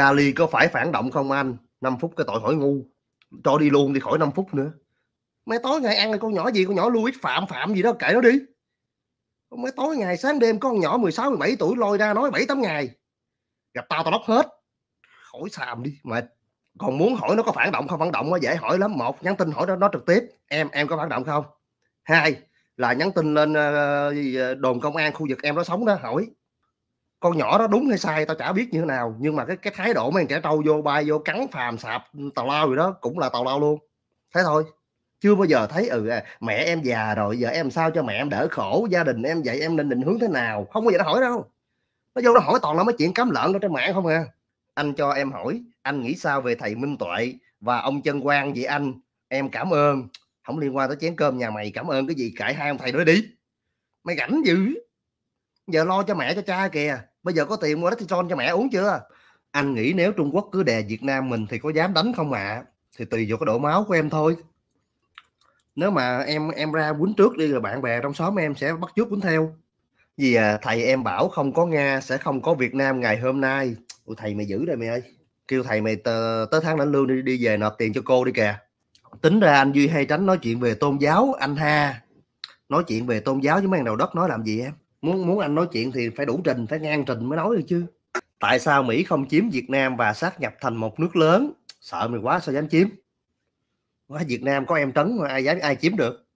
Kali có phải phản động không anh 5 phút cái tội hỏi ngu cho đi luôn đi khỏi 5 phút nữa mấy tối ngày ăn con nhỏ gì con nhỏ Louis Phạm Phạm gì đó kệ nó đi mấy tối ngày sáng đêm con nhỏ 16 17 tuổi lôi ra nói 7 8 ngày gặp tao tao đốc hết khỏi xàm đi mệt còn muốn hỏi nó có phản động không phản động quá dễ hỏi lắm một nhắn tin hỏi nó, nó trực tiếp em em có phản động không hai là nhắn tin lên ờ, ờ, đồn công an khu vực em đó sống đó hỏi con nhỏ đó đúng hay sai tao chả biết như thế nào nhưng mà cái cái thái độ mấy trẻ trâu vô bay vô cắn phàm sạp tào lao gì đó cũng là tào lao luôn thế thôi chưa bao giờ thấy ừ à, mẹ em già rồi giờ em sao cho mẹ em đỡ khổ gia đình em vậy em nên định hướng thế nào không có giờ nó hỏi đâu nó vô nó hỏi toàn là mấy chuyện cấm lợn ở trên mạng không à anh cho em hỏi anh nghĩ sao về thầy minh tuệ và ông chân quang vậy anh em cảm ơn không liên quan tới chén cơm nhà mày cảm ơn cái gì cãi hai ông thầy đó đi mày rảnh dữ giờ lo cho mẹ cho cha kìa bây giờ có tiền mua Decathlon cho mẹ uống chưa anh nghĩ nếu Trung Quốc cứ đè Việt Nam mình thì có dám đánh không ạ à? thì tùy vào cái độ máu của em thôi nếu mà em em ra quýnh trước đi rồi bạn bè trong xóm em sẽ bắt chước quýnh theo vì à, thầy em bảo không có Nga sẽ không có Việt Nam ngày hôm nay Ủa, thầy mày giữ đây mày ơi kêu thầy mày tờ, tới tháng lãnh lương đi đi về nộp tiền cho cô đi kìa tính ra anh duy hay tránh nói chuyện về tôn giáo anh ha nói chuyện về tôn giáo với mấy đầu đất nói làm gì em muốn muốn anh nói chuyện thì phải đủ trình phải ngang trình mới nói được chứ tại sao mỹ không chiếm việt nam và sát nhập thành một nước lớn sợ mày quá sao dám chiếm quá việt nam có em trấn mà ai dám ai chiếm được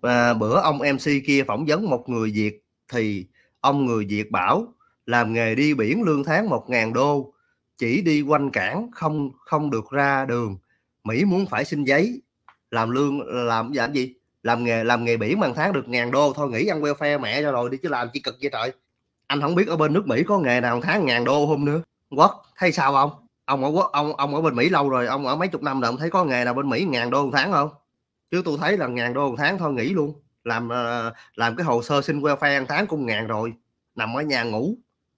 và bữa ông mc kia phỏng vấn một người việt thì ông người việt bảo làm nghề đi biển lương tháng một ngàn đô chỉ đi quanh cảng không không được ra đường mỹ muốn phải xin giấy làm lương làm làm gì làm nghề làm nghề biển bằng tháng được ngàn đô thôi nghĩ ăn welfare mẹ cho rồi đi chứ làm chỉ cực vậy trời anh không biết ở bên nước Mỹ có nghề nào tháng ngàn đô không nữa quốc thấy sao không ông ở quốc ông ông ở bên Mỹ lâu rồi ông ở mấy chục năm rồi ông thấy có nghề nào bên Mỹ ngàn đô một tháng không chứ tôi thấy là ngàn đô một tháng thôi nghỉ luôn làm ờ, làm cái hồ sơ xin welfare ăn tháng cũng ngàn rồi nằm ở nhà ngủ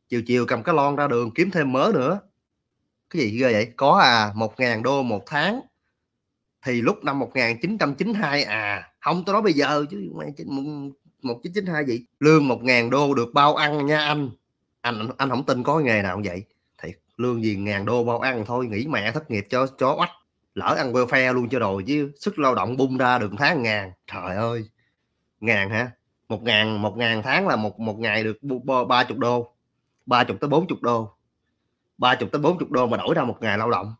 chiều chiều cầm cái lon ra đường kiếm thêm mớ nữa cái gì ghê vậy có à một ngàn đô một tháng thì lúc năm 1992 à không tôi nói bây giờ chứ một chín chín hai vậy lương một ngàn đô được bao ăn nha anh anh anh không tin có nghề nào vậy thiệt lương gì ngàn đô bao ăn thôi nghỉ mẹ thất nghiệp cho chó oách lỡ ăn welfare luôn cho rồi chứ sức lao động bung ra được tháng ngàn trời ơi ngàn hả một ngàn một ngàn tháng là một một ngày được ba chục đô ba chục tới bốn chục đô ba chục tới bốn chục đô mà đổi ra một ngày lao động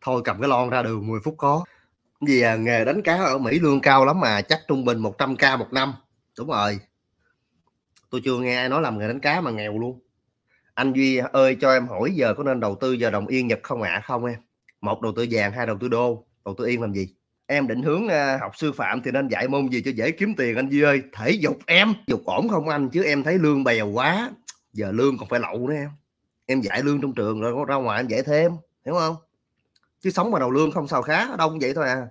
thôi cầm cái lon ra đường 10 phút có vì à, nghề đánh cá ở Mỹ lương cao lắm mà chắc trung bình 100k một năm đúng rồi tôi chưa nghe ai nói làm nghề đánh cá mà nghèo luôn anh Duy ơi cho em hỏi giờ có nên đầu tư giờ đồng yên Nhật không ạ à? không em một đầu tư vàng hai đầu tư đô đầu tư yên làm gì em định hướng à, học sư phạm thì nên dạy môn gì cho dễ kiếm tiền anh Duy ơi thể dục em dục ổn không anh chứ em thấy lương bèo quá giờ lương còn phải lậu nữa em em dạy lương trong trường rồi ra ngoài em dạy thêm hiểu không chứ sống mà đầu lương không sao khá đâu cũng vậy thôi à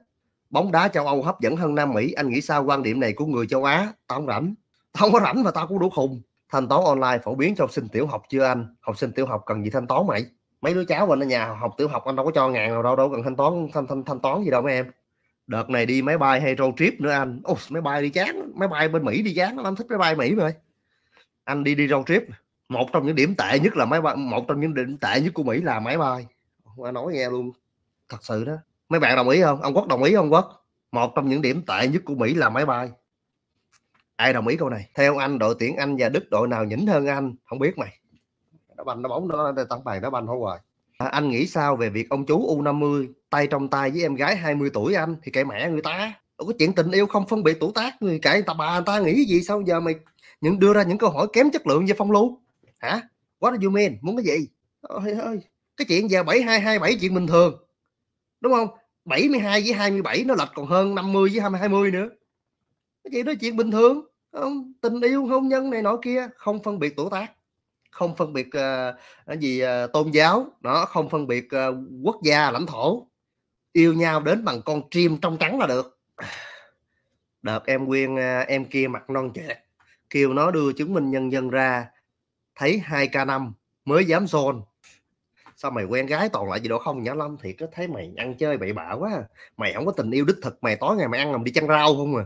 bóng đá châu Âu hấp dẫn hơn Nam Mỹ anh nghĩ sao quan điểm này của người châu Á tao không rảnh tao không có rảnh mà tao cũng đủ khùng thanh toán online phổ biến cho học sinh tiểu học chưa anh học sinh tiểu học cần gì thanh toán mày mấy đứa cháu mình ở nhà học tiểu học anh đâu có cho ngàn nào đâu đâu cần thanh toán thanh thanh thanh toán gì đâu mấy em đợt này đi máy bay hay road trip nữa anh Ồ, máy bay đi chán máy bay bên Mỹ đi chán lắm thích máy bay Mỹ rồi anh đi đi road trip một trong những điểm tệ nhất là máy bay một trong những điểm tệ nhất của Mỹ là máy bay nói nghe luôn thật sự đó mấy bạn đồng ý không ông quốc đồng ý không quốc một trong những điểm tệ nhất của mỹ là máy bay ai đồng ý câu này theo anh đội tuyển anh và đức đội nào nhỉnh hơn anh không biết mày nó banh nó bóng nó tăng bàn nó banh thôi rồi à, anh nghĩ sao về việc ông chú u 50 tay trong tay với em gái 20 tuổi anh thì kệ mẹ người ta Đâu có chuyện tình yêu không phân biệt tuổi tác người kệ người bà người ta nghĩ gì sao giờ mày những đưa ra những câu hỏi kém chất lượng như phong lưu hả what do you mean muốn cái gì ơi ơi cái chuyện giờ 7227 chuyện bình thường đúng không 72 với 27 nó lệch còn hơn 50 với 20 nữa cái gì đó chuyện bình thường không tình yêu hôn nhân này nọ kia không phân biệt tuổi tác không phân biệt uh, gì uh, tôn giáo nó không phân biệt uh, quốc gia lãnh thổ yêu nhau đến bằng con chim trong trắng là được đợt em quyên uh, em kia mặt non trẻ kêu nó đưa chứng minh nhân dân ra thấy 2 k 5 mới dám xôn sao mày quen gái toàn lại gì đó không nhã lâm thiệt nó thấy mày ăn chơi bậy bạ quá mày không có tình yêu đích thực mày tối ngày mày ăn làm đi chăn rau không à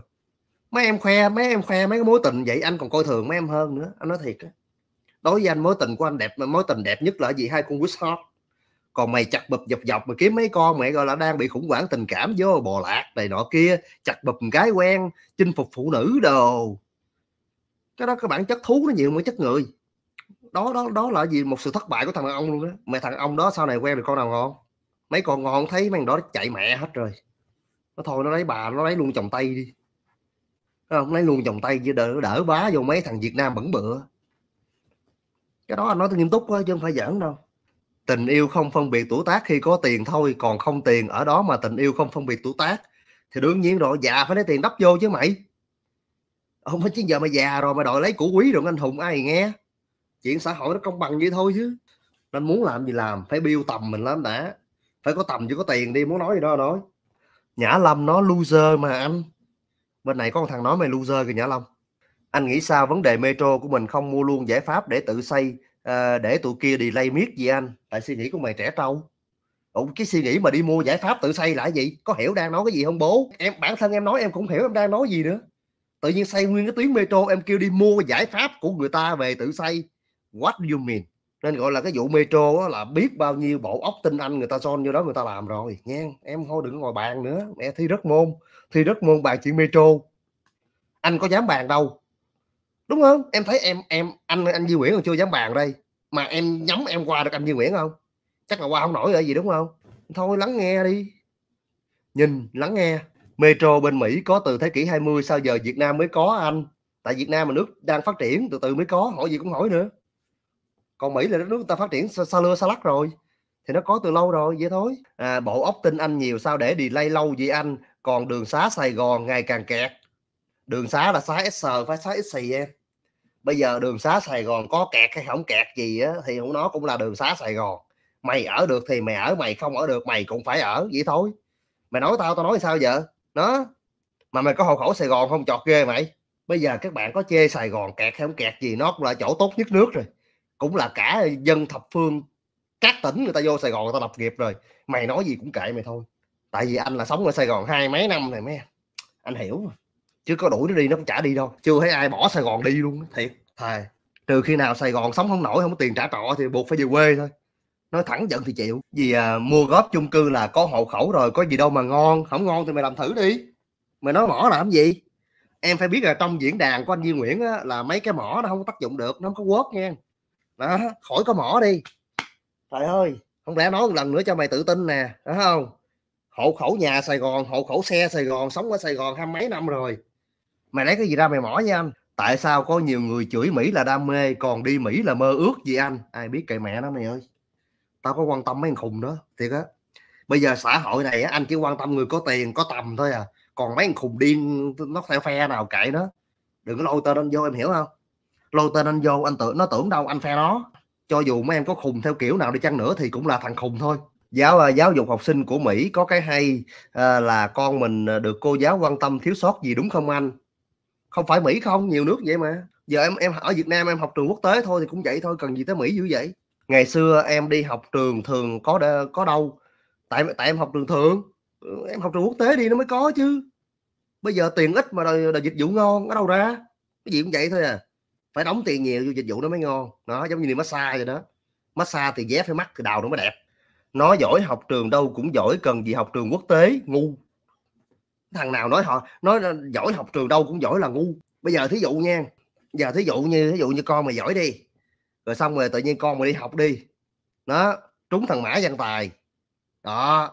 mấy em khoe mấy em khoe mấy cái mối tình vậy anh còn coi thường mấy em hơn nữa anh nói thiệt á đối với anh mối tình của anh đẹp mối tình đẹp nhất là gì hai con quýt hot còn mày chặt bập dọc dọc mà kiếm mấy con mẹ gọi là đang bị khủng hoảng tình cảm vô bò lạc này nọ kia chặt bập cái quen chinh phục phụ nữ đồ cái đó cái bản chất thú nó nhiều mới chất người đó đó đó là gì một sự thất bại của thằng ông luôn đó mẹ thằng ông đó sau này quen được con nào ngon mấy con ngon thấy mấy đó chạy mẹ hết rồi nó thôi nó lấy bà nó lấy luôn chồng tây đi nó không lấy luôn chồng tây chứ đỡ đỡ bá vô mấy thằng việt nam bẩn bựa cái đó anh nói nghiêm túc quá chứ không phải giỡn đâu tình yêu không phân biệt tuổi tác khi có tiền thôi còn không tiền ở đó mà tình yêu không phân biệt tuổi tác thì đương nhiên rồi già phải lấy tiền đắp vô chứ mày không phải chứ giờ mày già rồi mày đòi lấy của quý rồi anh hùng ai nghe chuyện xã hội nó công bằng vậy thôi chứ nên muốn làm gì làm phải biêu tầm mình lắm đã phải có tầm chứ có tiền đi muốn nói gì đó nói nhã lâm nó loser mà anh bên này có một thằng nói mày loser kìa nhã lâm anh nghĩ sao vấn đề metro của mình không mua luôn giải pháp để tự xây à, để tụi kia đi lay miết gì anh tại suy nghĩ của mày trẻ trâu Ủa, cái suy nghĩ mà đi mua giải pháp tự xây lại gì có hiểu đang nói cái gì không bố em bản thân em nói em cũng hiểu em đang nói gì nữa tự nhiên xây nguyên cái tuyến metro em kêu đi mua giải pháp của người ta về tự xây what do you mean nên gọi là cái vụ metro đó là biết bao nhiêu bộ óc tinh anh người ta son vô đó người ta làm rồi nha em thôi đừng ngồi bàn nữa mẹ thi rất môn thi rất môn bàn chuyện metro anh có dám bàn đâu đúng không em thấy em em anh anh Duy Nguyễn còn chưa dám bàn đây mà em nhắm em qua được anh Duy Nguyễn không chắc là qua không nổi rồi gì đúng không thôi lắng nghe đi nhìn lắng nghe metro bên Mỹ có từ thế kỷ 20 sao giờ Việt Nam mới có anh tại Việt Nam mà nước đang phát triển từ từ mới có hỏi gì cũng hỏi nữa còn mỹ là đất nước người ta phát triển salưa salak rồi thì nó có từ lâu rồi vậy thôi à, bộ óc tin anh nhiều sao để đi lay lâu vậy anh còn đường xá sài gòn ngày càng kẹt đường xá là xá sr phải xá xì em bây giờ đường xá sài gòn có kẹt hay không kẹt gì á thì không nó cũng là đường xá sài gòn mày ở được thì mày ở mày không ở được mày cũng phải ở vậy thôi mày nói tao tao nói sao vậy nó mà mày có hộ khẩu sài gòn không chọt ghê mày bây giờ các bạn có chê sài gòn kẹt hay không kẹt gì nó cũng là chỗ tốt nhất nước rồi cũng là cả dân thập phương các tỉnh người ta vô Sài Gòn người ta lập nghiệp rồi mày nói gì cũng kệ mày thôi tại vì anh là sống ở Sài Gòn hai mấy năm này mấy à, anh hiểu mà. chứ có đuổi nó đi nó cũng trả đi đâu chưa thấy ai bỏ Sài Gòn đi luôn thiệt thề trừ khi nào Sài Gòn sống không nổi không có tiền trả trọ thì buộc phải về quê thôi nói thẳng giận thì chịu vì à, mua góp chung cư là có hộ khẩu rồi có gì đâu mà ngon không ngon thì mày làm thử đi mày nói mỏ làm gì em phải biết là trong diễn đàn của anh Duy Nguyễn á, là mấy cái mỏ nó không có tác dụng được nó không có quốc nha đó khỏi có mỏ đi trời ơi không lẽ nói một lần nữa cho mày tự tin nè đúng không hộ khẩu nhà sài gòn hộ khẩu xe sài gòn sống ở sài gòn hai mấy năm rồi mày lấy cái gì ra mày mỏ nha anh tại sao có nhiều người chửi mỹ là đam mê còn đi mỹ là mơ ước gì anh ai biết kệ mẹ nó mày ơi tao có quan tâm mấy thằng khùng đó thiệt á bây giờ xã hội này anh chỉ quan tâm người có tiền có tầm thôi à còn mấy thằng khùng điên nó theo phe nào kệ nó đừng có lôi tao lên vô em hiểu không lôi tên anh vô anh tưởng nó tưởng đâu anh phe nó cho dù mấy em có khùng theo kiểu nào đi chăng nữa thì cũng là thằng khùng thôi giáo à, giáo dục học sinh của Mỹ có cái hay à, là con mình à, được cô giáo quan tâm thiếu sót gì đúng không anh không phải Mỹ không nhiều nước vậy mà giờ em em ở Việt Nam em học trường quốc tế thôi thì cũng vậy thôi cần gì tới Mỹ dữ vậy ngày xưa em đi học trường thường có đe, có đâu tại tại em học trường thường ừ, em học trường quốc tế đi nó mới có chứ bây giờ tiền ít mà đòi, đòi dịch vụ ngon ở đâu ra cái gì cũng vậy thôi à phải đóng tiền nhiều vô dịch vụ nó mới ngon nó giống như đi massage rồi đó massage thì vé phải mắc thì đầu nó mới đẹp nó giỏi học trường đâu cũng giỏi cần gì học trường quốc tế ngu thằng nào nói họ nói giỏi học trường đâu cũng giỏi là ngu bây giờ thí dụ nha giờ thí dụ như thí dụ như con mà giỏi đi rồi xong rồi tự nhiên con mà đi học đi nó trúng thằng mã văn tài đó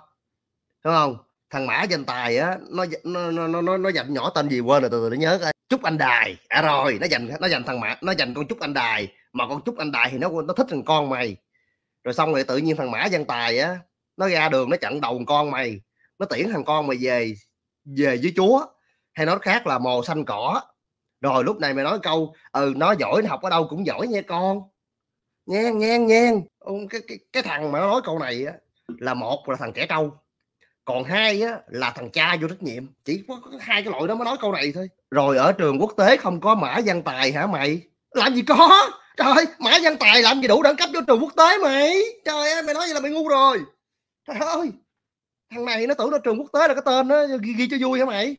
đúng không thằng mã danh tài á nó nó nó nó nó dành nhỏ tên gì quên rồi từ từ để nhớ coi chúc anh đài à rồi nó dành nó dành thằng mã nó dành con chúc anh đài mà con chúc anh đài thì nó nó thích thằng con mày rồi xong rồi tự nhiên thằng mã danh tài á nó ra đường nó chặn đầu con mày nó tiễn thằng con mày về về với chúa hay nói khác là màu xanh cỏ rồi lúc này mày nói câu ừ nó giỏi nó học ở đâu cũng giỏi nha con nghe nghe nghe cái, cái, cái thằng mà nó nói câu này á là một là thằng trẻ trâu còn hai á, là thằng cha vô trách nhiệm chỉ có hai cái loại đó mới nói câu này thôi rồi ở trường quốc tế không có mã văn tài hả mày làm gì có trời mã văn tài làm gì đủ đẳng cấp vô trường quốc tế mày trời ơi mày nói vậy là mày ngu rồi trời ơi thằng này nó tưởng là trường quốc tế là cái tên nó ghi, ghi cho vui hả mày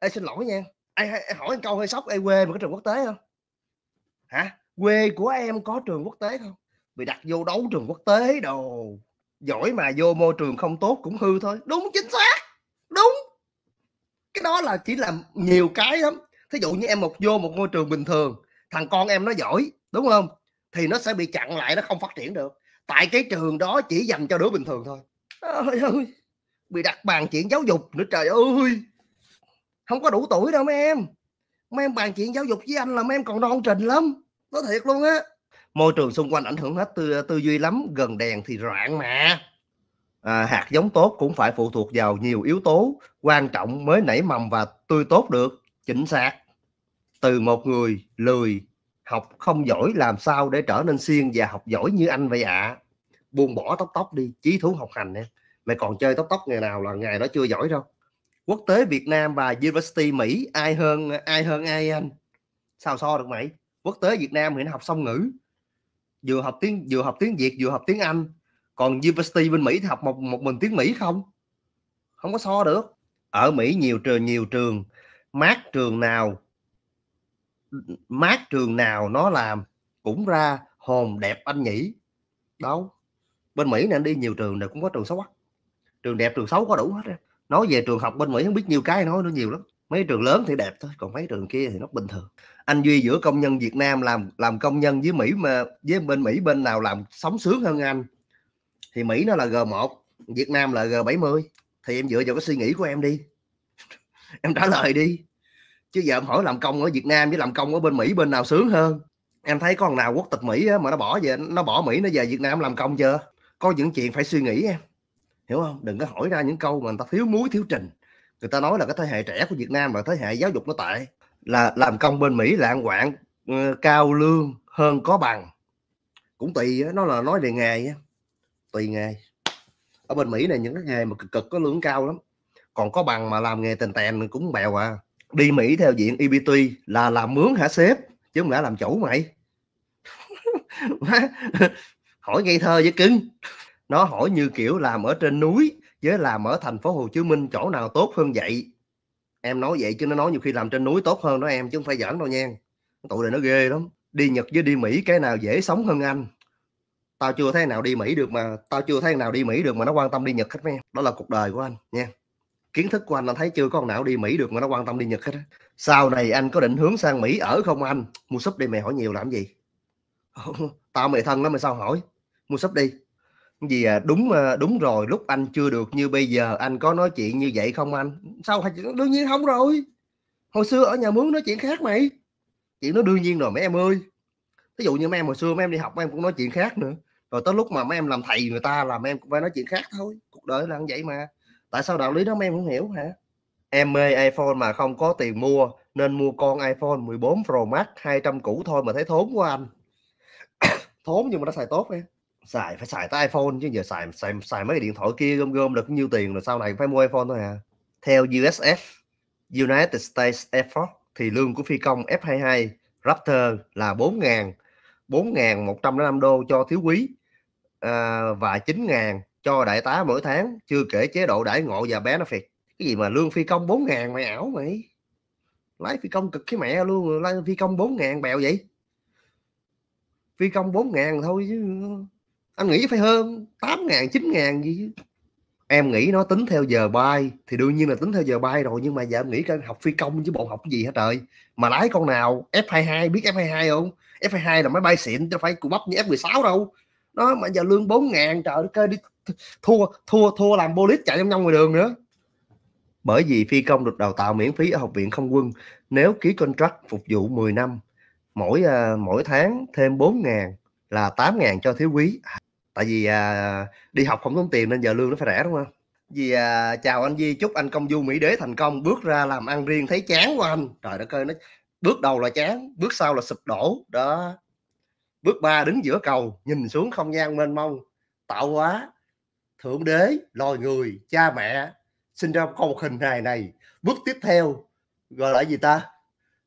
Ê, xin lỗi nha ai, hỏi câu hơi sốc ai quê mà có trường quốc tế không hả quê của em có trường quốc tế không bị đặt vô đấu trường quốc tế đồ giỏi mà vô môi trường không tốt cũng hư thôi đúng chính xác đúng cái đó là chỉ làm nhiều cái lắm thí dụ như em một vô một môi trường bình thường thằng con em nó giỏi đúng không thì nó sẽ bị chặn lại nó không phát triển được tại cái trường đó chỉ dành cho đứa bình thường thôi ôi ơi bị đặt bàn chuyện giáo dục nữa trời ơi không có đủ tuổi đâu mấy em mấy em bàn chuyện giáo dục với anh là mấy em còn non trình lắm nói thiệt luôn á môi trường xung quanh ảnh hưởng hết tư, tư duy lắm gần đèn thì rạng mà à, hạt giống tốt cũng phải phụ thuộc vào nhiều yếu tố quan trọng mới nảy mầm và tươi tốt được chính xác từ một người lười học không giỏi làm sao để trở nên siêng và học giỏi như anh vậy ạ à? buông bỏ tóc tóc đi chí thú học hành nè mày còn chơi tóc tóc ngày nào là ngày đó chưa giỏi đâu quốc tế Việt Nam và University Mỹ ai hơn ai hơn ai anh sao so được mày quốc tế Việt Nam thì nó học song ngữ vừa học tiếng vừa học tiếng Việt vừa học tiếng Anh còn university bên Mỹ thì học một một mình tiếng Mỹ không không có so được ở Mỹ nhiều trường nhiều trường mát trường nào mát trường nào nó làm cũng ra hồn đẹp anh nhỉ đâu bên Mỹ này anh đi nhiều trường đều cũng có trường xấu quá trường đẹp trường xấu có đủ hết nói về trường học bên Mỹ không biết nhiều cái nói nó nhiều lắm mấy trường lớn thì đẹp thôi còn mấy trường kia thì nó bình thường anh duy giữa công nhân việt nam làm làm công nhân với mỹ mà với bên mỹ bên nào làm sống sướng hơn anh thì mỹ nó là g 1 việt nam là g 70 thì em dựa vào cái suy nghĩ của em đi em trả lời đi chứ giờ em hỏi làm công ở việt nam với làm công ở bên mỹ bên nào sướng hơn em thấy con nào quốc tịch mỹ mà nó bỏ về nó bỏ mỹ nó về việt nam làm công chưa có những chuyện phải suy nghĩ em hiểu không đừng có hỏi ra những câu mà người ta thiếu muối thiếu trình người ta nói là cái thế hệ trẻ của Việt Nam và thế hệ giáo dục nó tệ là làm công bên Mỹ lạng quạng ờ, cao lương hơn có bằng cũng tùy nó là nói về nghề tùy nghề ở bên Mỹ này những cái nghề mà cực cực có lương cao lắm còn có bằng mà làm nghề tèn tèn cũng bèo à đi Mỹ theo diện EBT là làm mướn hả sếp chứ không phải làm chủ mày hỏi ngây thơ với cưng nó hỏi như kiểu làm ở trên núi với làm ở thành phố Hồ Chí Minh chỗ nào tốt hơn vậy em nói vậy chứ nó nói nhiều khi làm trên núi tốt hơn đó em chứ không phải giỡn đâu nha tụi này nó ghê lắm đi Nhật với đi Mỹ cái nào dễ sống hơn anh tao chưa thấy nào đi Mỹ được mà tao chưa thấy nào đi Mỹ được mà nó quan tâm đi Nhật hết mấy em đó là cuộc đời của anh nha kiến thức của anh anh thấy chưa con nào đi Mỹ được mà nó quan tâm đi Nhật hết sau này anh có định hướng sang Mỹ ở không anh mua súp đi mày hỏi nhiều làm gì tao mày thân lắm mà sao hỏi mua súp đi gì à đúng à, đúng rồi lúc anh chưa được như bây giờ anh có nói chuyện như vậy không anh sao đương nhiên không rồi hồi xưa ở nhà mướn nói chuyện khác mày chuyện nó đương nhiên rồi mấy em ơi ví dụ như mấy em hồi xưa mấy em đi học mấy em cũng nói chuyện khác nữa rồi tới lúc mà mấy em làm thầy người ta là mấy em cũng phải nói chuyện khác thôi cuộc đời là như vậy mà tại sao đạo lý đó mấy em không hiểu hả em mê iPhone mà không có tiền mua nên mua con iPhone 14 Pro Max 200 cũ thôi mà thấy thốn quá anh thốn nhưng mà nó xài tốt em xài phải xài tới iPhone chứ giờ xài xài xài mấy cái điện thoại kia gom gom được nhiêu tiền rồi sau này phải mua iPhone thôi à theo USF United States Air Force thì lương của phi công F22 Raptor là 4.000 4.105 đô cho thiếu quý à, và 9.000 cho đại tá mỗi tháng chưa kể chế độ đãi ngộ và bé nó phiệt cái gì mà lương phi công 4.000 mày ảo mày lái phi công cực cái mẹ luôn lái phi công 4.000 bèo vậy phi công 4.000 thôi chứ anh nghĩ phải hơn 8 ngàn 9 ngàn gì chứ em nghĩ nó tính theo giờ bay thì đương nhiên là tính theo giờ bay rồi nhưng mà giờ em nghĩ cái học phi công chứ bộ học gì hết trời mà lái con nào F22 biết F22 không F22 là máy bay xịn chứ phải cụ bắp như F16 đâu nó mà giờ lương 4 ngàn trời cơ đi thua thua thua làm bolit chạy trong nhông ngoài đường nữa bởi vì phi công được đào tạo miễn phí ở học viện không quân nếu ký contract phục vụ 10 năm mỗi à, mỗi tháng thêm 4 ngàn là 8 ngàn cho thiếu quý tại vì à, đi học không tốn tiền nên giờ lương nó phải rẻ đúng không vì à, chào anh Di chúc anh công du Mỹ đế thành công bước ra làm ăn riêng thấy chán quá anh trời đất ơi nó bước đầu là chán bước sau là sụp đổ đó bước ba đứng giữa cầu nhìn xuống không gian mênh mông tạo hóa thượng đế loài người cha mẹ sinh ra con hình hài này bước tiếp theo gọi là gì ta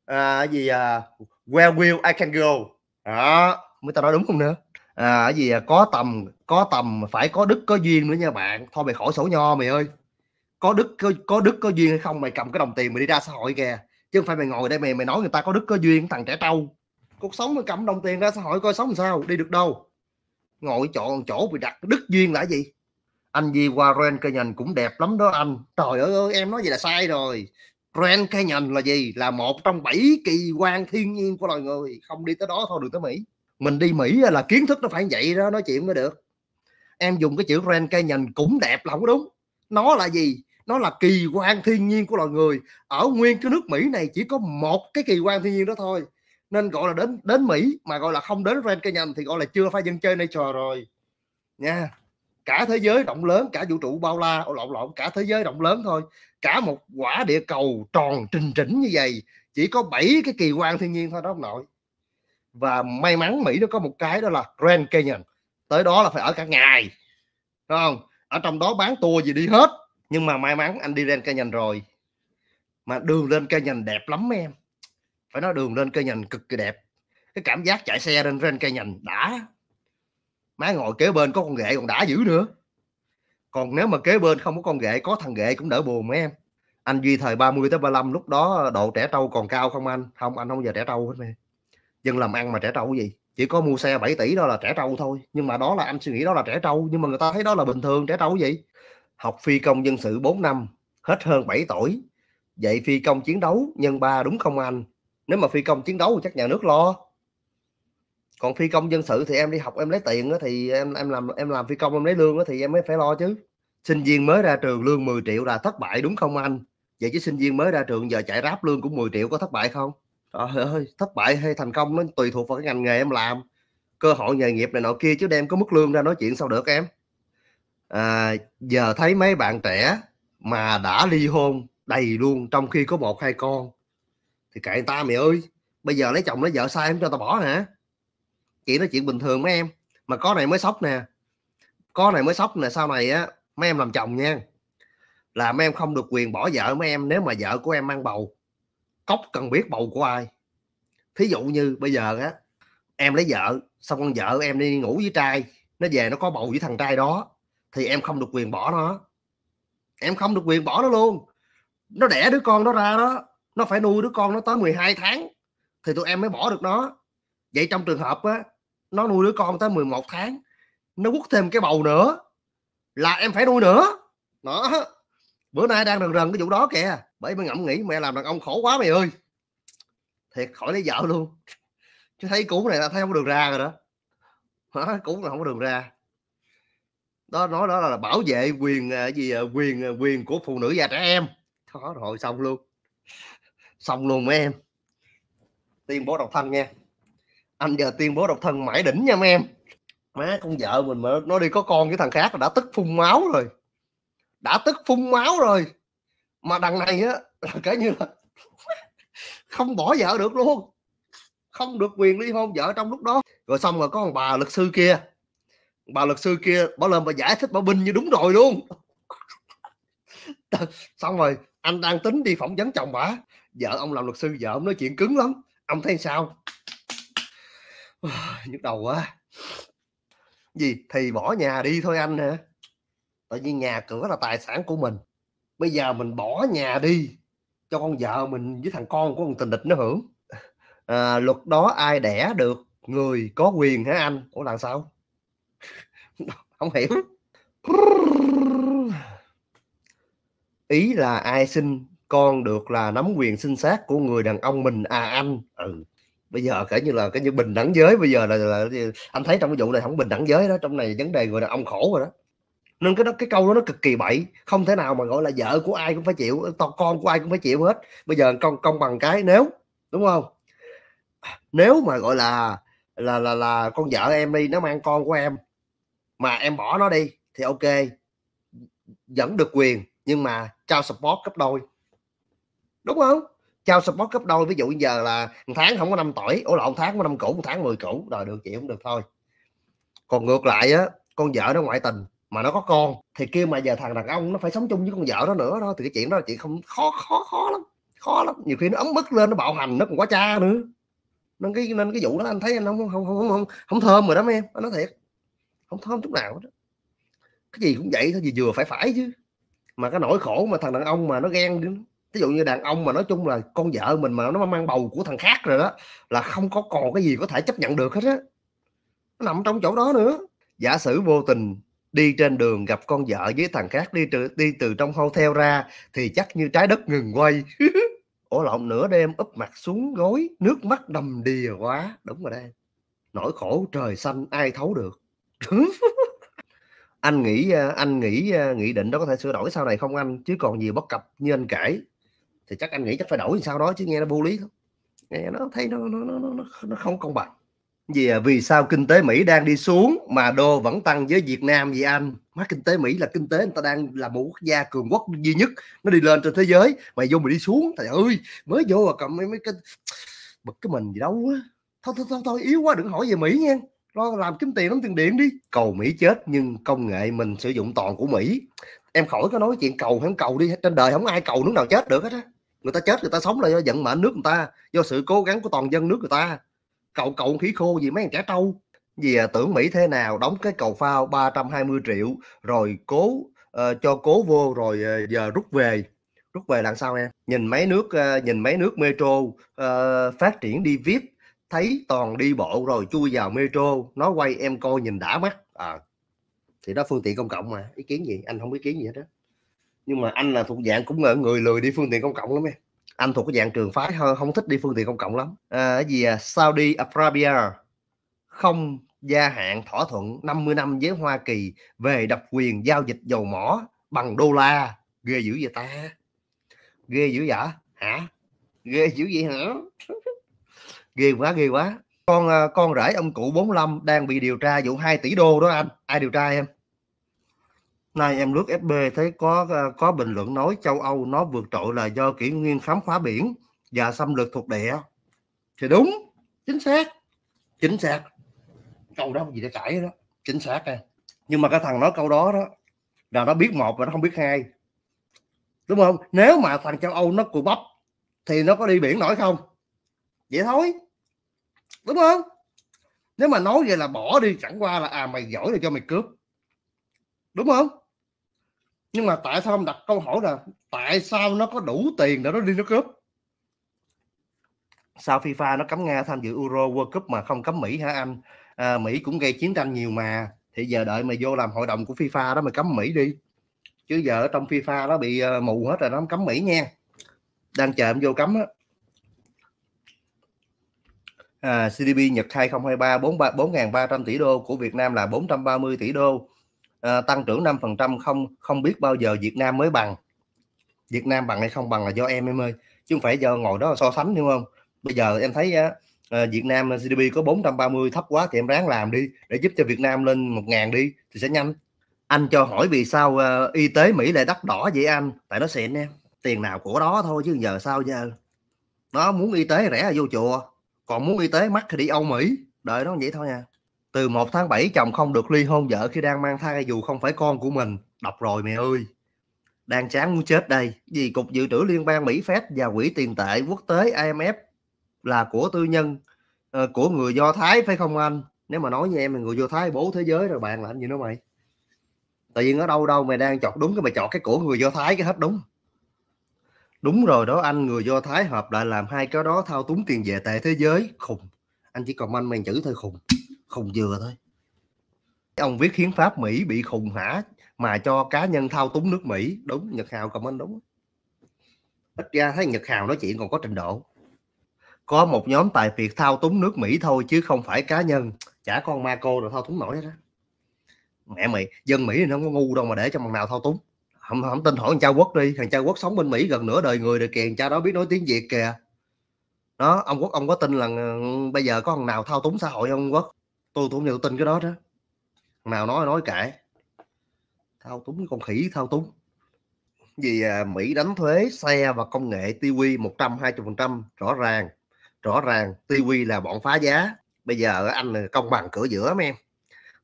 à, gì à, where will I can go đó mới tao nói đúng không nữa à cái gì à? có tầm có tầm phải có đức có duyên nữa nha bạn thôi mày khỏi sổ nho mày ơi có đức có, có đức có duyên hay không mày cầm cái đồng tiền mày đi ra xã hội kìa chứ không phải mày ngồi đây mày mày nói người ta có đức có duyên thằng trẻ trâu cuộc sống mày cầm đồng tiền ra xã hội coi sống làm sao đi được đâu ngồi chỗ chỗ bị đặt đức duyên là gì anh Di Warren nhành cũng đẹp lắm đó anh trời ơi em nói vậy là sai rồi cây nhành là gì là một trong bảy kỳ quan thiên nhiên của loài người không đi tới đó thôi được tới Mỹ mình đi Mỹ là kiến thức nó phải vậy đó nói chuyện mới được em dùng cái chữ Grand Canyon cũng đẹp là không đúng nó là gì nó là kỳ quan thiên nhiên của loài người ở nguyên cái nước Mỹ này chỉ có một cái kỳ quan thiên nhiên đó thôi nên gọi là đến đến Mỹ mà gọi là không đến Grand Canyon thì gọi là chưa phải dân chơi nature rồi nha cả thế giới rộng lớn cả vũ trụ bao la lộn lộn cả thế giới rộng lớn thôi cả một quả địa cầu tròn trình chỉnh như vậy chỉ có bảy cái kỳ quan thiên nhiên thôi đó ông nội và may mắn Mỹ nó có một cái đó là Grand Canyon tới đó là phải ở cả ngày đúng không ở trong đó bán tour gì đi hết nhưng mà may mắn anh đi lên Canyon rồi mà đường lên Canyon đẹp lắm em phải nói đường lên Canyon cực kỳ đẹp cái cảm giác chạy xe lên Grand Canyon đã má ngồi kế bên có con ghệ còn đã dữ nữa còn nếu mà kế bên không có con ghệ có thằng ghệ cũng đỡ buồn mấy em anh duy thời 30 tới 35 lúc đó độ trẻ trâu còn cao không anh không anh không giờ trẻ trâu hết mày dân làm ăn mà trẻ trâu gì chỉ có mua xe 7 tỷ đó là trẻ trâu thôi nhưng mà đó là anh suy nghĩ đó là trẻ trâu nhưng mà người ta thấy đó là bình thường trẻ trâu gì học phi công dân sự 4 năm hết hơn 7 tuổi vậy phi công chiến đấu nhân ba đúng không anh nếu mà phi công chiến đấu thì chắc nhà nước lo còn phi công dân sự thì em đi học em lấy tiền thì em em làm em làm phi công em lấy lương thì em mới phải lo chứ sinh viên mới ra trường lương 10 triệu là thất bại đúng không anh vậy chứ sinh viên mới ra trường giờ chạy ráp lương cũng 10 triệu có thất bại không Ờ, ơi, thất bại hay thành công nó tùy thuộc vào cái ngành nghề em làm cơ hội nghề nghiệp này nọ kia chứ đem có mức lương ra nói chuyện sao được em à, giờ thấy mấy bạn trẻ mà đã ly hôn đầy luôn trong khi có một hai con thì kệ ta mày ơi bây giờ lấy chồng lấy vợ sai em cho tao bỏ hả chỉ nói chuyện bình thường mấy em mà có này mới sốc nè có này mới sốc nè sau này á mấy em làm chồng nha là mấy em không được quyền bỏ vợ mấy em nếu mà vợ của em mang bầu cốc cần biết bầu của ai thí dụ như bây giờ á em lấy vợ xong con vợ em đi ngủ với trai nó về nó có bầu với thằng trai đó thì em không được quyền bỏ nó em không được quyền bỏ nó luôn nó đẻ đứa con đó ra đó nó phải nuôi đứa con nó tới 12 tháng thì tụi em mới bỏ được nó vậy trong trường hợp á nó nuôi đứa con tới 11 tháng nó quất thêm cái bầu nữa là em phải nuôi nữa nó bữa nay đang rần rần cái vụ đó kìa bởi mới ngẫm nghĩ mẹ làm đàn ông khổ quá mày ơi thiệt khỏi lấy vợ luôn chứ thấy cũ này là thấy không có đường ra rồi đó hả cũ là không có đường ra đó nói đó là bảo vệ quyền à, gì à, quyền à, quyền của phụ nữ và trẻ em khó rồi xong luôn xong luôn mấy em tuyên bố độc thân nha anh giờ tuyên bố độc thân mãi đỉnh nha mấy em má con vợ mình mà nó đi có con với thằng khác là đã tức phun máu rồi đã tức phun máu rồi mà đằng này á là cái như là không bỏ vợ được luôn không được quyền ly hôn vợ trong lúc đó rồi xong rồi có một bà luật sư kia bà luật sư kia bảo lên bà giải thích bà bình như đúng rồi luôn xong rồi anh đang tính đi phỏng vấn chồng bà vợ ông làm luật sư vợ ông nói chuyện cứng lắm ông thấy sao nhức đầu quá gì thì bỏ nhà đi thôi anh hả tại vì nhà cửa là tài sản của mình bây giờ mình bỏ nhà đi cho con vợ mình với thằng con của con tình địch nó hưởng à, luật đó ai đẻ được người có quyền hả anh ủa là sao không hiểu ý là ai sinh con được là nắm quyền sinh sát của người đàn ông mình à anh ừ bây giờ kể như là cái như bình đẳng giới bây giờ là, là anh thấy trong cái vụ này không bình đẳng giới đó trong này vấn đề người đàn ông khổ rồi đó nên cái đó cái câu đó nó cực kỳ bậy không thể nào mà gọi là vợ của ai cũng phải chịu con của ai cũng phải chịu hết bây giờ công công bằng cái nếu đúng không nếu mà gọi là là là là con vợ em đi nó mang con của em mà em bỏ nó đi thì ok vẫn được quyền nhưng mà trao support cấp đôi đúng không trao support cấp đôi ví dụ giờ là một tháng không có năm tuổi ủa lộn tháng có năm cũ một tháng mười cũ rồi được chị không được thôi còn ngược lại á con vợ nó ngoại tình mà nó có con thì kia mà giờ thằng đàn ông nó phải sống chung với con vợ nó nữa đó thì cái chuyện đó chị không khó khó khó lắm khó lắm nhiều khi nó ấm bức lên nó bạo hành nó còn quá cha nữa nên cái nên cái vụ đó anh thấy anh không không không không không, không thơm rồi đó em anh nói thiệt không thơm chút nào đó cái gì cũng vậy thôi gì vừa phải phải chứ mà cái nỗi khổ mà thằng đàn ông mà nó ghen ví dụ như đàn ông mà nói chung là con vợ mình mà nó mang bầu của thằng khác rồi đó là không có còn cái gì có thể chấp nhận được hết á nó nằm trong chỗ đó nữa giả sử vô tình đi trên đường gặp con vợ với thằng khác đi từ đi từ trong hotel ra thì chắc như trái đất ngừng quay ổ lộn nửa đêm úp mặt xuống gối nước mắt đầm đìa quá đúng rồi đây nỗi khổ trời xanh ai thấu được anh nghĩ à, anh nghĩ à, nghị định đó có thể sửa đổi sau này không anh chứ còn nhiều bất cập như anh kể thì chắc anh nghĩ chắc phải đổi sau đó chứ nghe nó vô lý không nghe nó thấy nó nó, nó, nó, nó không công bằng vì à, vì sao kinh tế Mỹ đang đi xuống mà đô vẫn tăng với Việt Nam vậy anh má kinh tế Mỹ là kinh tế người ta đang là một quốc gia cường quốc duy nhất nó đi lên trên thế giới mà vô mình đi xuống thầy ơi mới vô mà cầm mấy, mấy cái bực cái mình gì đâu á thôi, thôi thôi thôi yếu quá đừng hỏi về Mỹ nha lo làm kiếm tiền đóng tiền điện đi cầu Mỹ chết nhưng công nghệ mình sử dụng toàn của Mỹ em khỏi có nói chuyện cầu không cầu đi trên đời không ai cầu nước nào chết được hết á người ta chết người ta sống là do vận mệnh nước người ta do sự cố gắng của toàn dân nước người ta cậu cậu khí khô gì mấy thằng trẻ trâu vì à, tưởng Mỹ thế nào đóng cái cầu phao 320 triệu rồi cố uh, cho cố vô rồi uh, giờ rút về rút về làm sao em nhìn mấy nước uh, nhìn mấy nước metro uh, phát triển đi vip thấy toàn đi bộ rồi chui vào metro nó quay em coi nhìn đã mắt à, thì đó phương tiện công cộng mà ý kiến gì anh không ý kiến gì hết đó nhưng mà anh là thuộc dạng cũng là người lười đi phương tiện công cộng lắm em anh thuộc cái dạng trường phái hơn không thích đi phương tiện công cộng lắm à, cái gì à? Saudi Arabia không gia hạn thỏa thuận 50 năm với Hoa Kỳ về độc quyền giao dịch dầu mỏ bằng đô la ghê dữ vậy ta ghê dữ vậy hả ghê dữ vậy hả ghê quá ghê quá con à, con rể ông cụ 45 đang bị điều tra vụ 2 tỷ đô đó anh ai điều tra em nay em lướt FB thấy có ờ, có bình luận nói châu Âu nó vượt trội là do kỷ nguyên khám phá biển và xâm lược thuộc địa thì đúng chính xác chính xác câu đó gì để cãi đó chính xác em nhưng mà cái thằng nói câu đó đó là nó biết một và nó không biết hai đúng không nếu mà thằng châu Âu nó cù bắp thì nó có đi biển nổi không vậy thôi đúng không nếu mà nói vậy là bỏ đi chẳng qua là à mày giỏi rồi cho mày cướp đúng không nhưng mà tại sao ông đặt câu hỏi là tại sao nó có đủ tiền để nó đi nó cướp sao FIFA nó cấm Nga tham dự Euro World Cup mà không cấm Mỹ hả anh à, Mỹ cũng gây chiến tranh nhiều mà thì giờ đợi mày vô làm hội đồng của FIFA đó mày cấm Mỹ đi chứ giờ ở trong FIFA nó bị ờ, mù hết rồi nó cấm Mỹ nha đang chờ em vô cấm á à, GDP Nhật 2023 4.300 tỷ đô của Việt Nam là 430 tỷ đô à, tăng trưởng 5% không không biết bao giờ Việt Nam mới bằng Việt Nam bằng hay không bằng là do em em ơi chứ không phải do ngồi đó so sánh đúng không bây giờ em thấy à, Việt Nam ờ, GDP có 430 thấp quá thì em ráng làm đi để giúp cho Việt Nam lên 1.000 đi thì sẽ nhanh anh cho hỏi vì sao uh, y tế Mỹ lại đắt đỏ vậy anh tại nó xịn em tiền nào của đó thôi chứ giờ sao giờ nó muốn y tế rẻ là vô chùa còn muốn y tế mắc thì đi Âu Mỹ đợi nó vậy thôi à từ 1 tháng 7 chồng không được ly hôn vợ khi đang mang thai dù không phải con của mình đọc rồi mẹ ơi đang chán muốn chết đây vì cục dự trữ liên bang mỹ fed và quỹ tiền tệ quốc tế imf là của tư nhân uh, của người do thái phải không anh nếu mà nói như em là người do thái bố thế giới rồi bạn làm gì nữa mày tại vì ở đâu đâu mày đang chọn đúng cái mày chọn cái của người do thái cái hết đúng đúng rồi đó anh người do thái hợp lại làm hai cái đó thao túng tiền về tệ thế giới khùng anh chỉ còn anh mày chữ thôi khùng khùng dừa thôi ông viết hiến pháp Mỹ bị khùng hả mà cho cá nhân thao túng nước Mỹ đúng Nhật Hào comment đúng ít ra thấy Nhật Hào nói chuyện còn có trình độ có một nhóm tài phiệt thao túng nước Mỹ thôi chứ không phải cá nhân chả con ma cô rồi thao túng nổi đó mẹ mày dân Mỹ thì nó có ngu đâu mà để cho bằng nào thao túng không, không tin hỏi thằng cha quốc đi thằng cha quốc sống bên Mỹ gần nửa đời người rồi kìa cha đó biết nói tiếng Việt kìà đó ông quốc ông có tin là ừ, bây giờ có thằng nào thao túng xã hội không quốc tôi cũng đều tin cái đó đó nào nói nói cãi thao túng con khỉ thao túng vì à, Mỹ đánh thuế xe và công nghệ TV 120% rõ ràng rõ ràng TV là bọn phá giá bây giờ anh công bằng cửa giữa mấy em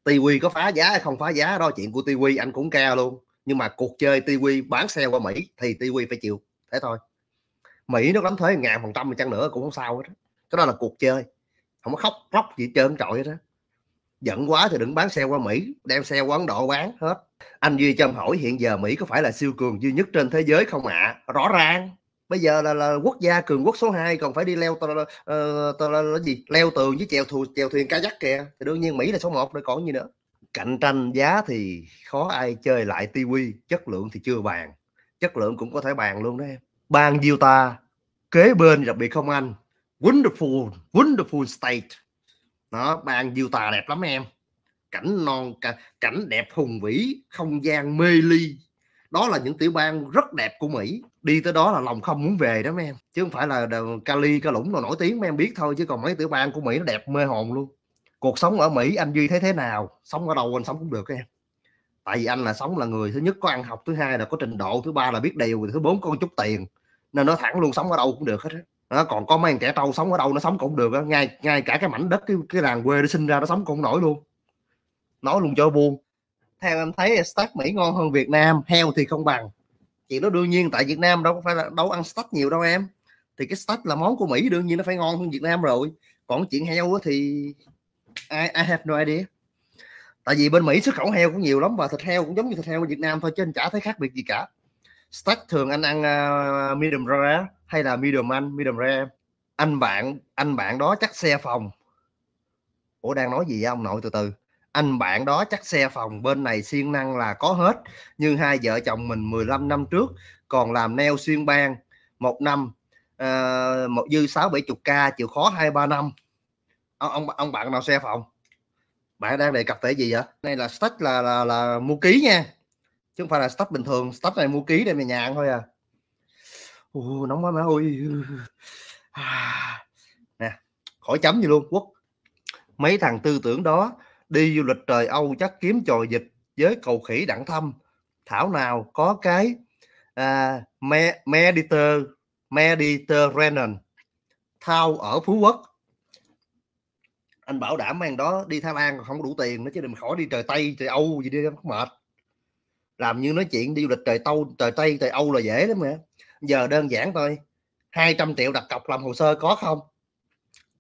TV có phá giá hay không phá giá đó chuyện của TV anh cũng cao luôn nhưng mà cuộc chơi TV bán xe qua Mỹ thì TV phải chịu thế thôi Mỹ nó đánh thuế ngàn phần trăm chăng nữa cũng không sao hết cái đó là cuộc chơi không có khóc róc gì trơn trọi hết đó giận quá thì đừng bán xe qua Mỹ đem xe quán Ấn Độ bán hết anh Duy Trâm hỏi hiện giờ Mỹ có phải là siêu cường duy nhất trên thế giới không ạ à? rõ ràng bây giờ là, là quốc gia cường quốc số 2 còn phải đi leo uh, là gì leo tường với chèo thuyền chèo thuyền ca kayak kìa thì đương nhiên Mỹ là số 1 rồi còn gì nữa cạnh tranh giá thì khó ai chơi lại tivi chất lượng thì chưa bàn chất lượng cũng có thể bàn luôn đó em bang Utah kế bên đặc biệt không anh wonderful wonderful state nó ban diêu tà đẹp lắm em cảnh non cảnh đẹp hùng vĩ không gian mê ly đó là những tiểu bang rất đẹp của mỹ đi tới đó là lòng không muốn về đó mấy em chứ không phải là cali ca lũng nổi tiếng mấy em biết thôi chứ còn mấy tiểu bang của mỹ nó đẹp mê hồn luôn cuộc sống ở mỹ anh duy thấy thế nào sống ở đâu anh sống cũng được em tại vì anh là sống là người thứ nhất có ăn học thứ hai là có trình độ thứ ba là biết điều thứ bốn có chút tiền nên nó thẳng luôn sống ở đâu cũng được hết á đó, ờ, còn có mấy kẻ trâu sống ở đâu nó sống cũng được đó. ngay ngay cả cái mảnh đất cái, cái làng quê nó sinh ra nó sống cũng nổi luôn nói luôn cho buồn theo em thấy stack mỹ ngon hơn việt nam heo thì không bằng chị nó đương nhiên tại việt nam đâu phải là đâu ăn stack nhiều đâu em thì cái stack là món của mỹ đương nhiên nó phải ngon hơn việt nam rồi còn chuyện heo thì I, I have no idea tại vì bên mỹ xuất khẩu heo cũng nhiều lắm và thịt heo cũng giống như thịt heo ở việt nam thôi chứ anh chả thấy khác biệt gì cả stack thường anh ăn uh, medium rare hay là medium anh medium rare anh bạn anh bạn đó chắc xe phòng ủa đang nói gì vậy ông nội từ từ anh bạn đó chắc xe phòng bên này siêng năng là có hết nhưng hai vợ chồng mình 15 năm trước còn làm neo xuyên bang một năm uh, một dư sáu bảy chục k chịu khó hai ba năm ông, ờ, ông ông bạn nào xe phòng bạn đang đề cập về gì vậy này là stack là là, là mua ký nha chứ không phải là stock bình thường stock này mua ký để về nhà ăn thôi à Ồ, nóng quá má ơi à, nè khỏi chấm gì luôn quốc mấy thằng tư tưởng đó đi du lịch trời Âu chắc kiếm trò dịch với cầu khỉ đẳng thâm thảo nào có cái à, me, Mediter Mediterranean thao ở Phú Quốc anh bảo đảm mang đó đi Thái Lan còn không đủ tiền nữa chứ đừng khỏi đi trời Tây trời Âu gì đi không mệt làm như nói chuyện đi du lịch trời tâu trời tây trời âu là dễ lắm mà giờ đơn giản thôi 200 triệu đặt cọc làm hồ sơ có không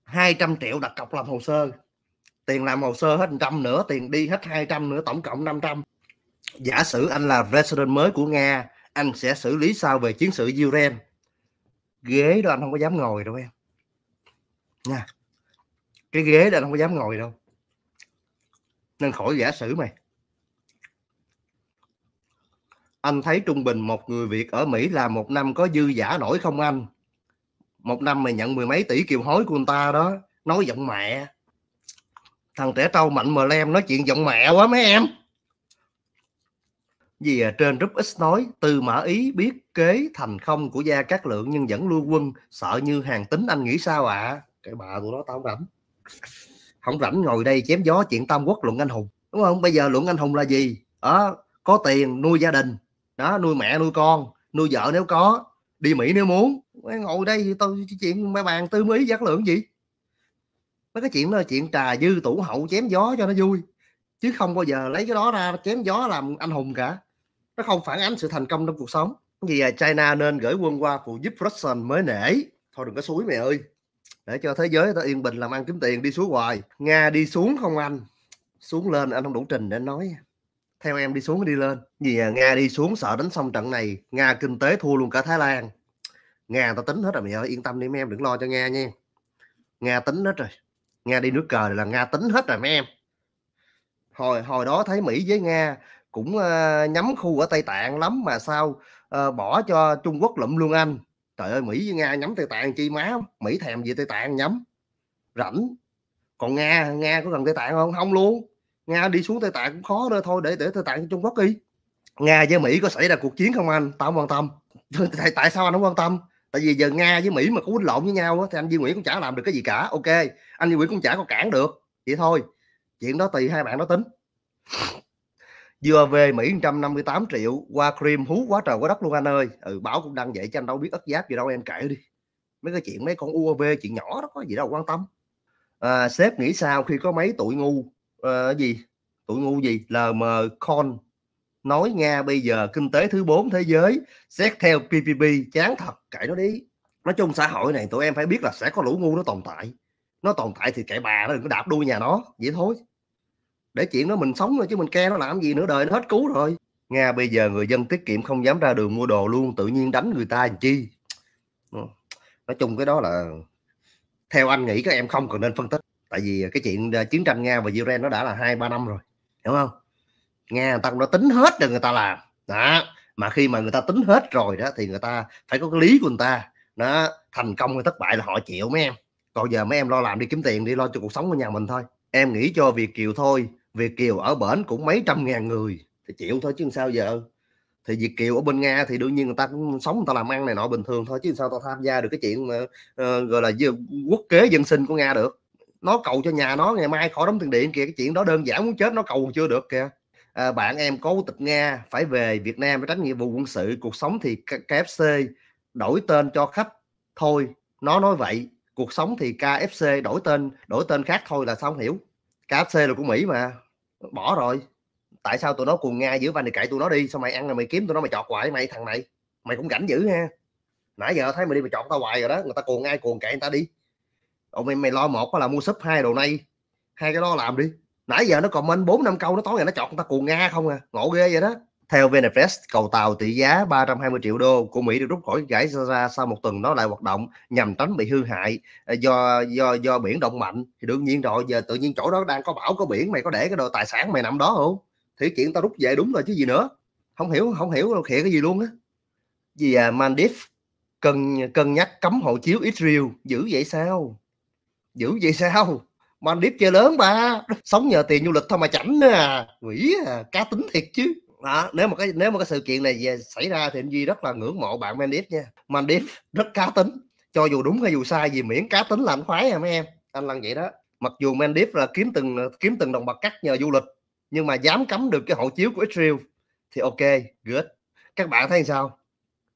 200 triệu đặt cọc làm hồ sơ tiền làm hồ sơ hết trăm nữa tiền đi hết 200 nữa tổng cộng 500 giả sử anh là resident mới của Nga anh sẽ xử lý sao về chiến sự Ukraine ghế đó anh không có dám ngồi đâu em nha cái ghế đó anh không có dám ngồi đâu nên khỏi giả sử mày anh thấy trung bình một người Việt ở Mỹ là một năm có dư giả nổi không anh một năm mày nhận mười mấy tỷ kiều hối của người ta đó nói giọng mẹ thằng trẻ trâu mạnh mờ lem nói chuyện giọng mẹ quá mấy em vì ở à, trên group X nói từ mã ý biết kế thành không của gia các lượng nhưng vẫn lưu quân sợ như hàng tính anh nghĩ sao ạ à? cái bà của nó tao không rảnh không rảnh ngồi đây chém gió chuyện tam quốc luận anh hùng đúng không bây giờ luận anh hùng là gì đó ờ, có tiền nuôi gia đình đó nuôi mẹ nuôi con nuôi vợ nếu có đi mỹ nếu muốn ngồi đây tôi chuyện mấy bàn tư mỹ giác lượng gì mấy cái chuyện đó là chuyện trà dư tủ hậu chém gió cho nó vui chứ không bao giờ lấy cái đó ra chém gió làm anh hùng cả nó không phản ánh sự thành công trong cuộc sống vì à, China nên gửi quân qua phụ giúp Russian mới nể thôi đừng có suối mày ơi để cho thế giới ta yên bình làm ăn kiếm tiền đi xuống hoài Nga đi xuống không anh xuống lên anh không đủ trình để nói theo em đi xuống đi lên vì à, nga đi xuống sợ đánh xong trận này nga kinh tế thua luôn cả thái lan nga ta tính hết rồi mày ơi yên tâm đi mấy em đừng lo cho nga nha nga tính hết rồi nga đi nước cờ là nga tính hết rồi mấy em hồi hồi đó thấy mỹ với nga cũng uh, nhắm khu ở tây tạng lắm mà sao uh, bỏ cho trung quốc lụm luôn anh trời ơi mỹ với nga nhắm tây tạng chi má mỹ thèm gì tây tạng nhắm rảnh còn nga nga có cần tây tạng không không luôn nga đi xuống tây tạng cũng khó nữa thôi để để tây tạng trung quốc đi nga với mỹ có xảy ra cuộc chiến không anh tao không quan tâm tại tại sao anh không quan tâm tại vì giờ nga với mỹ mà có quýnh lộn với nhau thì anh Duy Nguyễn cũng chả làm được cái gì cả ok anh Duy Nguyễn cũng chả có cản được vậy thôi chuyện đó tùy hai bạn đó tính vừa về Mỹ 158 triệu qua cream hú quá trời quá đất luôn anh ơi ừ báo cũng đang vậy cho anh đâu biết ất giáp gì đâu em kể đi mấy cái chuyện mấy con UAV chuyện nhỏ đó có gì đâu quan tâm à, sếp nghĩ sao khi có mấy tuổi ngu uh, gì tụi ngu gì LM Con nói Nga bây giờ kinh tế thứ bốn thế giới xét theo PPP chán thật kệ nó đi nói chung xã hội này tụi em phải biết là sẽ có lũ ngu nó tồn tại nó tồn tại thì kệ bà nó đừng có đạp đuôi nhà nó vậy thôi để chuyện đó mình sống rồi chứ mình ke nó làm gì nữa đời nó hết cứu rồi Nga bây giờ người dân tiết kiệm không dám ra đường mua đồ luôn tự nhiên đánh người ta làm chi nói chung cái đó là theo anh nghĩ các em không cần nên phân tích tại vì cái chuyện ờ, chiến tranh nga và ukraine nó đã là hai ba năm rồi đúng không nga người ta cũng đã tính hết rồi người ta làm đó mà khi mà người ta tính hết rồi đó thì người ta phải có cái lý của người ta nó thành công hay thất bại là họ chịu mấy em còn giờ mấy em lo làm đi kiếm tiền đi lo cho cuộc sống của nhà mình thôi em nghĩ cho việt kiều thôi việt kiều ở bển cũng mấy trăm ngàn người thì chịu thôi chứ sao giờ thì việt kiều ở bên nga thì đương nhiên người ta cũng sống người ta làm ăn này nọ bình thường thôi chứ sao tao tham gia được cái chuyện mà uh, gọi là quốc kế dân sinh của nga được nó cầu cho nhà nó ngày mai khỏi đóng tiền điện kìa cái chuyện đó đơn giản muốn chết nó cầu chưa được kìa à, bạn em có quốc tịch nga phải về việt nam để tránh nghĩa vụ quân sự cuộc sống thì kfc đổi tên cho khách thôi nó nói vậy cuộc sống thì kfc đổi tên đổi tên khác thôi là sao không hiểu kfc là của mỹ mà bỏ rồi tại sao tụi nó cùng nga giữa vanh thì cậy tụi nó đi sao mày ăn là mày kiếm tụi nó mày chọt hoài mày thằng này mày cũng rảnh dữ ha nãy giờ thấy mày đi mày chọn tao hoài rồi đó người ta cuồng ai cuồng cậy người ta đi ông em mày lo một là mua sub hai đồ này hai cái đó làm đi nãy giờ nó còn mình bốn năm câu nó tối ngày nó chọn người ta cuồng nga không à ngộ ghê vậy đó theo VNFS, cầu tàu trị giá 320 triệu đô của Mỹ được rút khỏi gãy ra sau một tuần nó lại hoạt động nhằm tránh bị hư hại à, do do do biển động mạnh thì đương nhiên rồi giờ tự nhiên chỗ đó đang có bão có biển mày có để cái đồ tài sản mày nằm đó không thì chuyện tao rút về đúng rồi chứ gì nữa không hiểu không hiểu đâu cái gì luôn á gì à Maldives cần cân nhắc cấm hộ chiếu Israel giữ vậy sao dữ vậy sao mà điếp chơi lớn ba sống nhờ tiền du lịch thôi mà chảnh à quỷ à, cá tính thiệt chứ đó, nếu mà cái nếu mà cái sự kiện này về xảy ra thì anh duy rất là ngưỡng mộ bạn Mendes nha Mendes rất cá tính cho dù đúng hay dù sai gì miễn cá tính là anh khoái à mấy em anh là vậy đó mặc dù Mendes là kiếm từng kiếm từng đồng bạc cắt nhờ du lịch nhưng mà dám cấm được cái hộ chiếu của Israel thì ok good các bạn thấy sao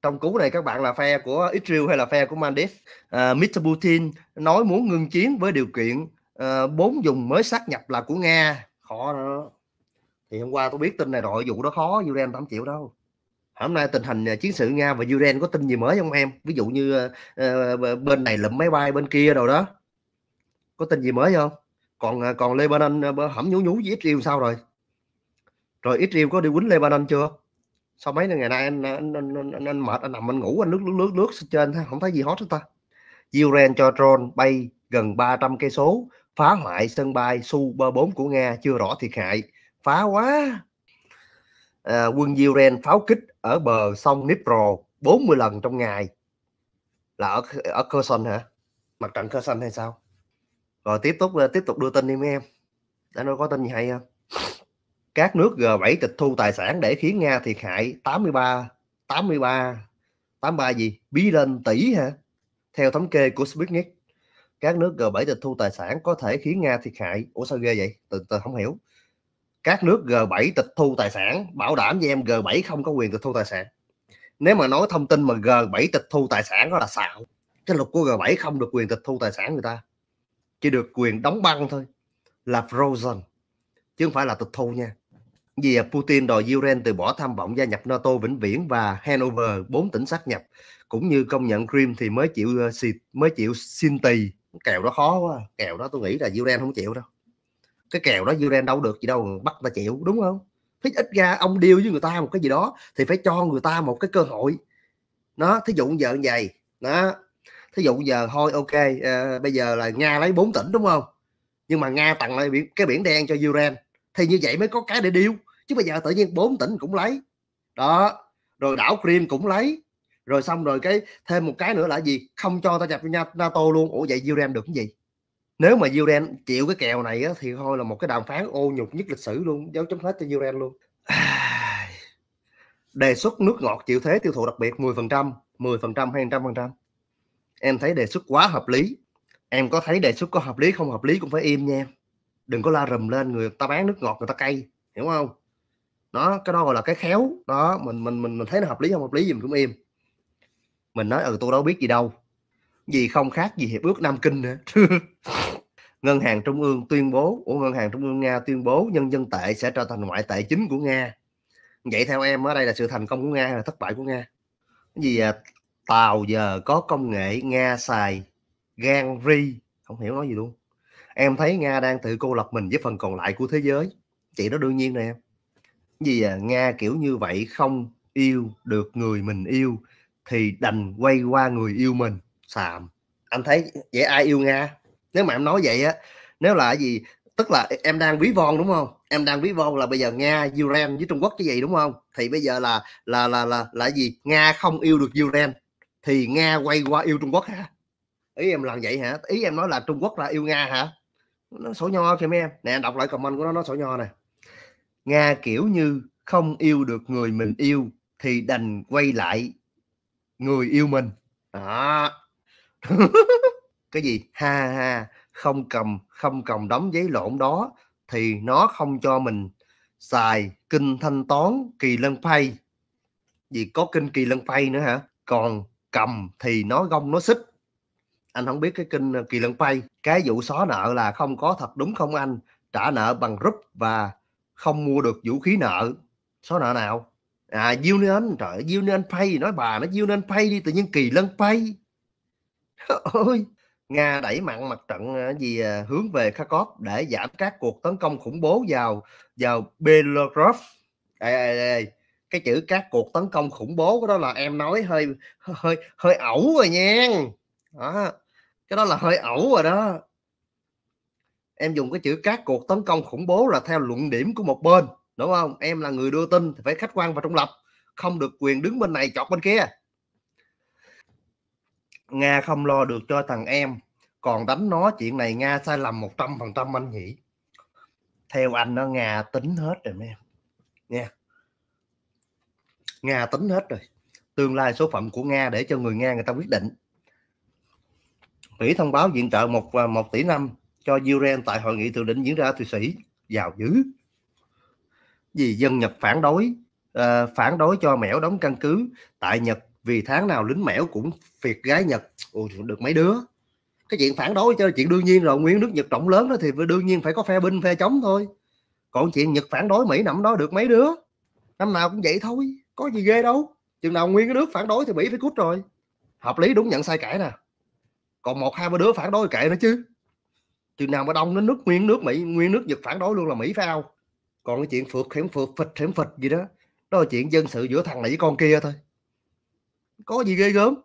trong cú này các bạn là phe của Israel hay là phe của Mandis à, Mr Putin nói muốn ngừng chiến với điều kiện ờ, bốn à, vùng mới xác nhập là của Nga khó đó thì hôm qua tôi biết tin này rồi vụ đó khó Ukraine tám triệu đâu hôm nay tình hình ờ, chiến sự Nga và Ukraine có tin gì mới không em ví dụ như uh, bên này lụm máy bay bên kia đâu đó có tin gì mới không còn còn Lebanon hẩm nhú nhú với Israel sao rồi rồi Israel có đi quýnh Lebanon chưa sau mấy ngày nay anh anh, anh, anh, anh, anh mệt anh nằm anh ngủ anh lướt lướt lướt lướt trên không thấy gì hot hết ta ukraine cho drone bay gần 300 cây số phá hoại sân bay Su-34 của Nga chưa rõ thiệt hại phá quá à, quân ukraine pháo kích ở bờ sông Dnipro 40 lần trong ngày là ở ở Kherson hả mặt trận Kherson hay sao rồi tiếp tục à, tiếp tục đưa tin đi mấy em đã nói có tin gì hay không các nước G7 tịch thu tài sản để khiến Nga thiệt hại 83 83 83 gì bí lên tỷ hả theo thống kê của Sputnik các nước G7 tịch thu tài sản có thể khiến Nga thiệt hại Ủa sao ghê vậy từ từ không hiểu các nước G7 tịch thu tài sản bảo đảm với em G7 không có quyền tịch thu tài sản nếu mà nói thông tin mà G7 tịch thu tài sản đó là xạo cái luật của G7 không được quyền tịch thu tài sản người ta chỉ được quyền đóng băng thôi là frozen chứ không phải là tịch thu nha gì Putin đòi Ukraine từ bỏ tham vọng gia nhập NATO vĩnh viễn và Hanover bốn tỉnh sát nhập cũng như công nhận Crimea thì mới chịu ờ, mới chịu xin tì kèo đó khó quá kèo đó tôi nghĩ là Ukraine không chịu đâu cái kèo đó Ukraine đâu được gì đâu bắt ta chịu đúng không thế ít ra ông điêu với người ta một cái gì đó thì phải cho người ta một cái cơ hội nó thí dụ giờ như vậy đó thí dụ giờ thôi ok à, bây giờ là nga lấy bốn tỉnh đúng không nhưng mà nga tặng lại biển, cái biển đen cho Ukraine thì như vậy mới có cái để điêu chứ bây giờ tự nhiên bốn tỉnh cũng lấy đó rồi đảo cream cũng lấy rồi xong rồi cái thêm một cái nữa là gì không cho ta nhập NATO luôn ủa vậy ukraine được cái gì nếu mà ukraine chịu cái kèo này á, thì thôi là một cái đàm phán ô nhục nhất lịch sử luôn dấu chấm hết cho ukraine luôn đề xuất nước ngọt chịu thế tiêu thụ đặc biệt 10% 10% hay 100% em thấy đề xuất quá hợp lý em có thấy đề xuất có hợp lý không hợp lý cũng phải im nha đừng có la rầm lên người ta bán nước ngọt người ta cay hiểu không đó cái đó gọi là cái khéo đó mình mình mình, mình thấy nó hợp lý không hợp lý gì mình cũng im mình nói ừ tôi đâu biết gì đâu gì không khác gì hiệp ước nam kinh nữa ngân hàng trung ương tuyên bố của ngân hàng trung ương nga tuyên bố nhân dân tệ sẽ trở thành ngoại tệ chính của nga vậy theo em ở đây là sự thành công của nga hay là thất bại của nga cái gì à, tàu giờ có công nghệ nga xài gan ri không hiểu nói gì luôn em thấy nga đang tự cô lập mình với phần còn lại của thế giới chị đó đương nhiên nè em gì à nga kiểu như vậy không yêu được người mình yêu thì đành quay qua người yêu mình xàm anh thấy vậy ai yêu nga nếu mà em nói vậy á nếu là gì tức là e, em đang ví von đúng không em đang ví von là bây giờ nga Uran với trung quốc cái gì đúng không thì bây giờ là là là là là gì nga không yêu được Uran thì nga quay qua yêu trung quốc hả ý em làm vậy hả ý em nói là trung quốc là yêu nga hả nó sổ nho thì mấy em nè đọc lại comment của nó nó sổ nho nè Nga kiểu như không yêu được người mình yêu thì đành quay lại người yêu mình. Đó. cái gì? Ha ha, không cầm không cầm đóng giấy lộn đó thì nó không cho mình xài kinh thanh toán kỳ lân phay. Vì có kinh kỳ lân phay nữa hả? Còn cầm thì nó gông nó xích anh không biết cái kinh ờ, kỳ lân pay cái vụ xóa nợ là không có thật đúng không anh trả nợ bằng rúp và không mua được vũ khí nợ số nợ nào à Union trời Union Pay nói bà nó Union Pay đi tự nhiên kỳ lân pay ôi Nga đẩy mặn mặt trận à, gì à, hướng về Kharkov để giảm các cuộc tấn công khủng bố vào vào Belarus ê, ê, ê. cái chữ các cuộc tấn công khủng bố cái đó là em nói hơi hơi hơi ẩu rồi nha đó cái đó là hơi ẩu rồi đó em dùng cái chữ các cuộc tấn công khủng bố là theo luận điểm của một bên đúng không em là người đưa tin thì phải khách quan và trung lập không được quyền đứng bên này chọn bên kia nga không lo được cho thằng em còn đánh nó chuyện này nga sai lầm một trăm phần trăm anh nhỉ theo anh nó nga tính hết rồi em nha nga tính hết rồi tương lai số phận của nga để cho người nga người ta quyết định mỹ thông báo viện trợ một à, một tỷ năm cho Ukraine tại hội nghị thượng đỉnh diễn ra ở Thụy Sĩ giàu dữ vì dân Nhật phản đối uh, phản đối cho mẻo đóng căn cứ tại Nhật vì tháng nào lính mẻo cũng phiệt gái Nhật Ồ, được mấy đứa cái chuyện phản đối cho chuyện đương nhiên rồi nguyên nước Nhật rộng lớn đó thì đương nhiên phải có phe binh phe chống thôi còn chuyện Nhật phản đối Mỹ nằm đó được mấy đứa năm nào cũng vậy thôi có gì ghê đâu chừng nào nguyên cái nước phản đối thì Mỹ phải cút rồi hợp lý đúng nhận sai cãi nè còn một hai ba đứa phản đối kệ nữa chứ chừng nào mà đông đến nước nguyên nước mỹ nguyên nước nhật phản đối luôn là mỹ phải không còn cái chuyện phượt hiểm phượt phịch hiểm phịch gì đó đó là chuyện dân sự giữa thằng này với con kia thôi có gì ghê gớm